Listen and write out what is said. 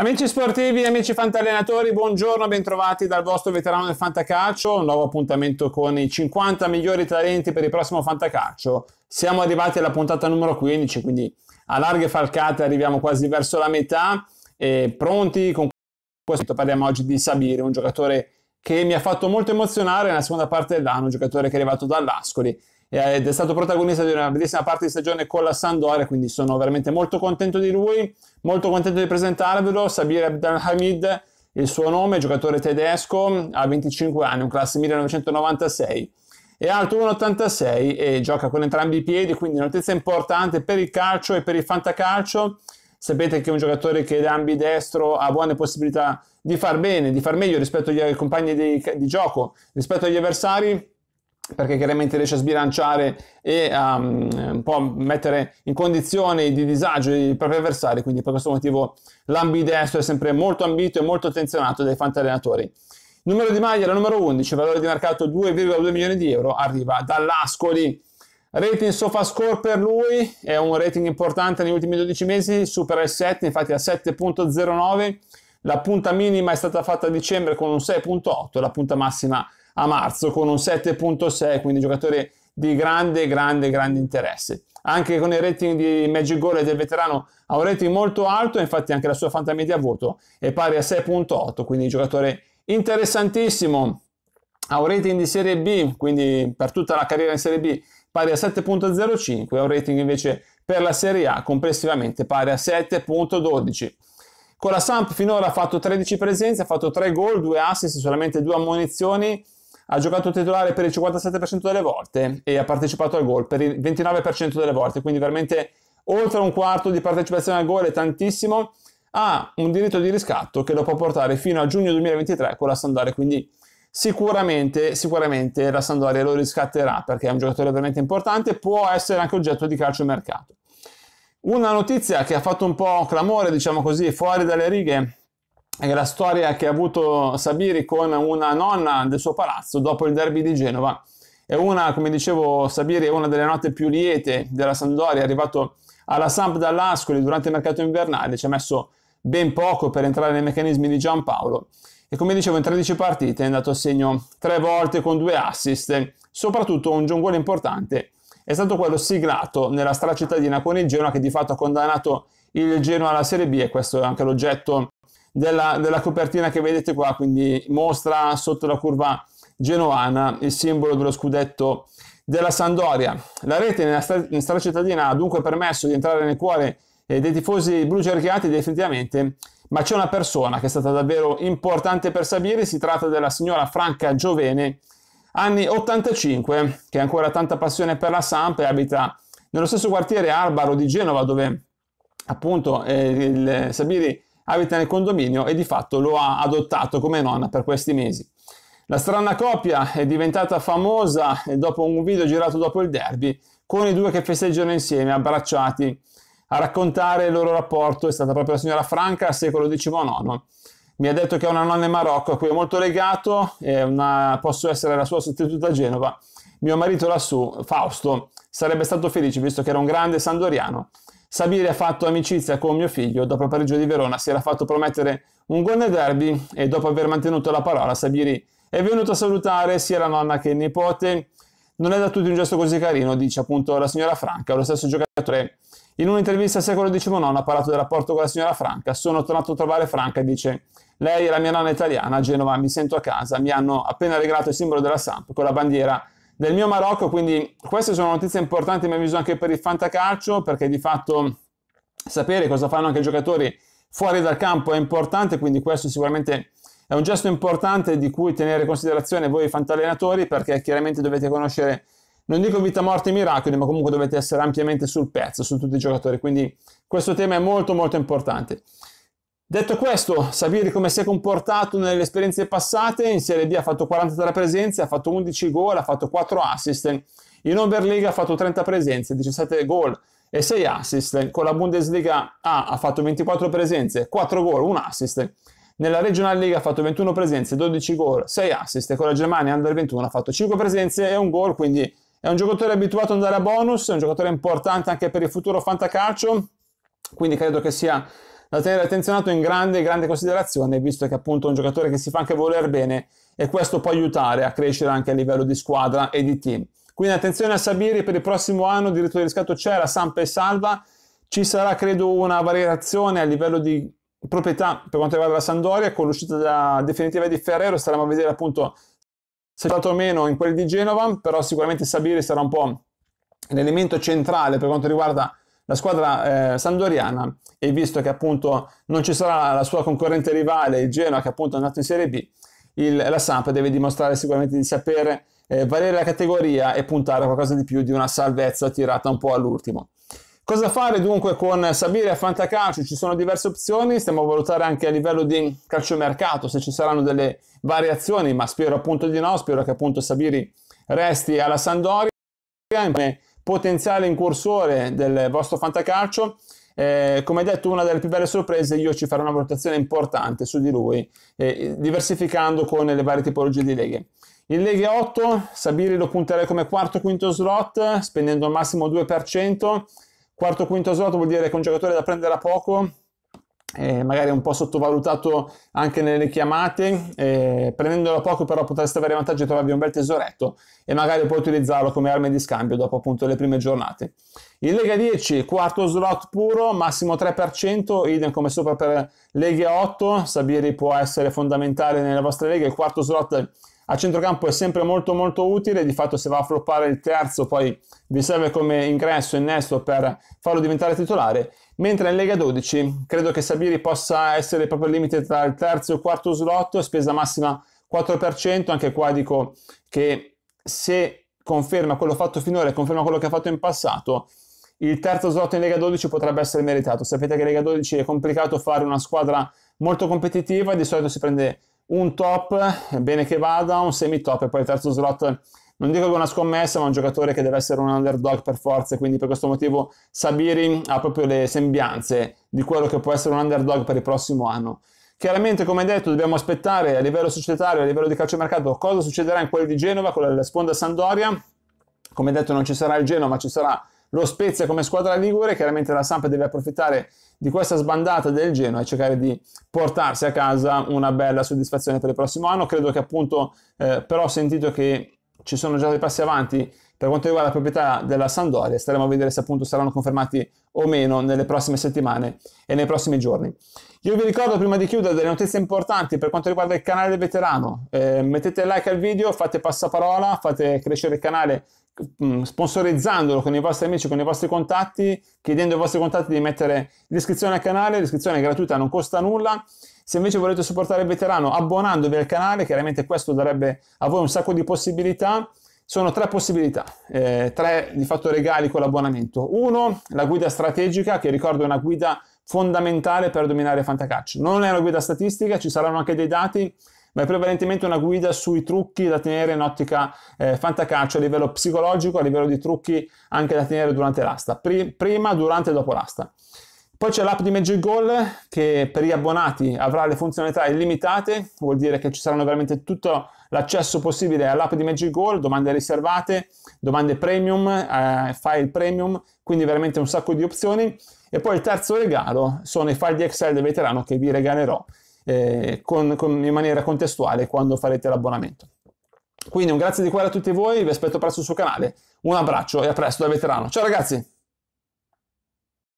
Amici sportivi, amici fantallenatori, buongiorno, bentrovati dal vostro veterano del fantacalcio, un nuovo appuntamento con i 50 migliori talenti per il prossimo fantacalcio. Siamo arrivati alla puntata numero 15, quindi a larghe falcate arriviamo quasi verso la metà e pronti con questo parliamo oggi di Sabire, un giocatore che mi ha fatto molto emozionare nella seconda parte dell'anno, un giocatore che è arrivato dall'Ascoli eh, ed è stato protagonista di una bellissima parte di stagione con la Sandoria, quindi sono veramente molto contento di lui, molto contento di presentarvelo, Sabir Abdelhamid, il suo nome, giocatore tedesco, ha 25 anni, un classe 1996 è alto 1,86 e gioca con entrambi i piedi, quindi notizia importante per il calcio e per il fantacalcio. Sapete che è un giocatore che da ambidestro ha buone possibilità di far bene, di far meglio rispetto agli compagni di, di gioco, rispetto agli avversari perché chiaramente riesce a sbilanciare e a um, un po' mettere in condizione di disagio i propri avversari, quindi per questo motivo l'ambidestro è sempre molto ambito e molto attenzionato dai fantallenatori. Numero di maglia la numero 11, valore di mercato 2,2 milioni di euro, arriva dall'Ascoli. Rating SofaScore per lui è un rating importante negli ultimi 12 mesi, supera il 7, infatti a 7.09. La punta minima è stata fatta a dicembre con un 6.8, la punta massima a marzo con un 7.6, quindi giocatore di grande, grande, grande interesse. Anche con il rating di Magic Goal e del veterano ha un rating molto alto, infatti anche la sua fantamedia voto è pari a 6.8, quindi giocatore interessantissimo. Ha un rating di Serie B, quindi per tutta la carriera in Serie B pari a 7.05, ha un rating invece per la Serie A complessivamente pari a 7.12. Con la Samp finora ha fatto 13 presenze, ha fatto 3 gol, 2 assist, solamente 2 ammonizioni, ha giocato titolare per il 57% delle volte e ha partecipato al gol per il 29% delle volte, quindi veramente oltre un quarto di partecipazione al gol è tantissimo, ha un diritto di riscatto che lo può portare fino a giugno 2023 con la Sandoria, quindi sicuramente, sicuramente la Sandoria lo riscatterà perché è un giocatore veramente importante, può essere anche oggetto di calcio mercato. Una notizia che ha fatto un po' clamore, diciamo così, fuori dalle righe è la storia che ha avuto Sabiri con una nonna del suo palazzo dopo il derby di Genova. È una, come dicevo, Sabiri è una delle note più liete della Sandoria, è arrivato alla Samp dall'Ascoli durante il mercato invernale, ci ha messo ben poco per entrare nei meccanismi di Giampaolo e come dicevo in 13 partite è andato a segno tre volte con due assist, soprattutto un giungolo importante è stato quello siglato nella stracittadina con il Genoa che di fatto ha condannato il Genoa alla Serie B e questo è anche l'oggetto della, della copertina che vedete qua, quindi mostra sotto la curva genovana il simbolo dello scudetto della Sandoria. La rete nella strada cittadina ha dunque permesso di entrare nel cuore eh, dei tifosi blu blucerchiati definitivamente, ma c'è una persona che è stata davvero importante per Sabiri, si tratta della signora Franca Giovene, anni 85, che ha ancora tanta passione per la Samp e abita nello stesso quartiere Arbaro di Genova, dove appunto eh, il Sabiri abita nel condominio e di fatto lo ha adottato come nonna per questi mesi. La strana coppia è diventata famosa eh, dopo un video girato dopo il derby, con i due che festeggiano insieme, abbracciati. A raccontare il loro rapporto è stata proprio la signora Franca al secolo XIX. Mi ha detto che ha una nonna in Marocco a cui è molto legato, è una, posso essere la sua sostituta a Genova. Mio marito lassù, Fausto, sarebbe stato felice visto che era un grande sandoriano Sabiri ha fatto amicizia con mio figlio, dopo il pareggio di Verona si era fatto promettere un gol nel derby e dopo aver mantenuto la parola Sabiri è venuto a salutare sia la nonna che il nipote. Non è da tutti un gesto così carino, dice appunto la signora Franca, lo stesso giocatore. In un'intervista al secolo XIX ha parlato del rapporto con la signora Franca. Sono tornato a trovare Franca, dice lei è la mia nonna italiana a Genova, mi sento a casa, mi hanno appena regalato il simbolo della Samp con la bandiera del mio Marocco, quindi queste sono notizie importanti mi avviso anche per il fantacalcio, perché di fatto sapere cosa fanno anche i giocatori fuori dal campo è importante, quindi questo sicuramente è un gesto importante di cui tenere in considerazione voi fantallenatori, perché chiaramente dovete conoscere non dico vita, morte e miracoli, ma comunque dovete essere ampiamente sul pezzo su tutti i giocatori. Quindi questo tema è molto molto importante. Detto questo, Saviri come si è comportato nelle esperienze passate, in Serie B ha fatto 43 presenze, ha fatto 11 gol, ha fatto 4 assist, in Oberliga ha fatto 30 presenze, 17 gol e 6 assist, con la Bundesliga A ha fatto 24 presenze, 4 gol, 1 assist, nella Regional League ha fatto 21 presenze, 12 gol, 6 assist, con la Germania Under 21 ha fatto 5 presenze e 1 gol, quindi è un giocatore abituato ad andare a bonus, è un giocatore importante anche per il futuro fantacalcio, quindi credo che sia da tenere attenzionato in grande, grande considerazione, visto che appunto è un giocatore che si fa anche voler bene e questo può aiutare a crescere anche a livello di squadra e di team. Quindi attenzione a Sabiri per il prossimo anno, diritto di riscatto c'è, la Sampa e Salva, ci sarà credo una variazione a livello di proprietà per quanto riguarda la Sandoria con l'uscita definitiva di Ferrero, staremo a vedere appunto se è stato meno in quelli di Genova, però sicuramente Sabiri sarà un po' l'elemento centrale per quanto riguarda la squadra eh, sandoriana e visto che appunto non ci sarà la sua concorrente rivale, il Genoa che appunto è andato in Serie B, il, la Samp deve dimostrare sicuramente di sapere eh, valere la categoria e puntare a qualcosa di più di una salvezza tirata un po' all'ultimo. Cosa fare dunque con Sabiri a Fantacalcio? Ci sono diverse opzioni, stiamo a valutare anche a livello di calciomercato se ci saranno delle variazioni, ma spero appunto di no, spero che appunto Sabiri resti alla Sandoria potenziale incursore del vostro fantacalcio. Eh, come detto, una delle più belle sorprese, io ci farò una valutazione importante su di lui, eh, diversificando con le varie tipologie di leghe. In leghe 8 Sabiri lo punterei come quarto quinto slot, spendendo al massimo 2%. Quarto quinto slot vuol dire che è un giocatore da prendere a poco, eh, magari un po' sottovalutato anche nelle chiamate, eh, prendendolo poco però potreste avere vantaggio di trovarvi un bel tesoretto e magari puoi utilizzarlo come arma di scambio dopo appunto le prime giornate. In Lega 10, quarto slot puro, massimo 3%, idem come sopra per Lega 8, Sabiri può essere fondamentale nelle vostre leghe, il quarto slot a centrocampo è sempre molto molto utile, di fatto se va a floppare il terzo poi vi serve come ingresso innesto per farlo diventare titolare, mentre in Lega 12 credo che Sabiri possa essere proprio il limite tra il terzo e il quarto slot, spesa massima 4%, anche qua dico che se conferma quello fatto finora e conferma quello che ha fatto in passato, il terzo slot in Lega 12 potrebbe essere meritato. Sapete che in Lega 12 è complicato fare una squadra molto competitiva di solito si prende un top, bene che vada, un semi top e poi il terzo slot non dico che è una scommessa, ma un giocatore che deve essere un underdog per forza, quindi per questo motivo Sabiri ha proprio le sembianze di quello che può essere un underdog per il prossimo anno. Chiaramente, come detto, dobbiamo aspettare a livello societario, a livello di calciomercato, cosa succederà in quello di Genova con la sponda Sandoria. Come detto, non ci sarà il Genova, ci sarà lo Spezia come squadra ligure. chiaramente la Samp deve approfittare di questa sbandata del Genoa e cercare di portarsi a casa una bella soddisfazione per il prossimo anno. Credo che appunto eh, però ho sentito che ci sono già dei passi avanti per quanto riguarda la proprietà della Sandoria, staremo a vedere se appunto saranno confermati o meno nelle prossime settimane e nei prossimi giorni. Io vi ricordo prima di chiudere delle notizie importanti per quanto riguarda il canale del veterano, eh, mettete like al video, fate passaparola, fate crescere il canale Mm, sponsorizzandolo con i vostri amici, con i vostri contatti, chiedendo ai vostri contatti di mettere l'iscrizione al canale, l'iscrizione è gratuita, non costa nulla. Se invece volete supportare il veterano abbonandovi al canale, chiaramente questo darebbe a voi un sacco di possibilità. Sono tre possibilità, eh, tre di fatto regali con l'abbonamento. Uno, la guida strategica, che ricordo è una guida fondamentale per dominare il fantacalcio. Non è una guida statistica, ci saranno anche dei dati ma è prevalentemente una guida sui trucchi da tenere in ottica eh, fantacalcio a livello psicologico, a livello di trucchi anche da tenere durante l'asta, pri- prima, durante e dopo l'asta. Poi c'è l'app di Magic Goal che per gli abbonati avrà le funzionalità illimitate, vuol dire che ci saranno veramente tutto l'accesso possibile all'app di Magic Goal, domande riservate, domande premium, eh, file premium, quindi veramente un sacco di opzioni. E poi il terzo regalo sono i file di Excel del veterano che vi regalerò eh, con, con, in maniera contestuale quando farete l'abbonamento. Quindi un grazie di cuore a tutti voi, vi aspetto presto sul canale, un abbraccio e a presto da veterano. Ciao ragazzi!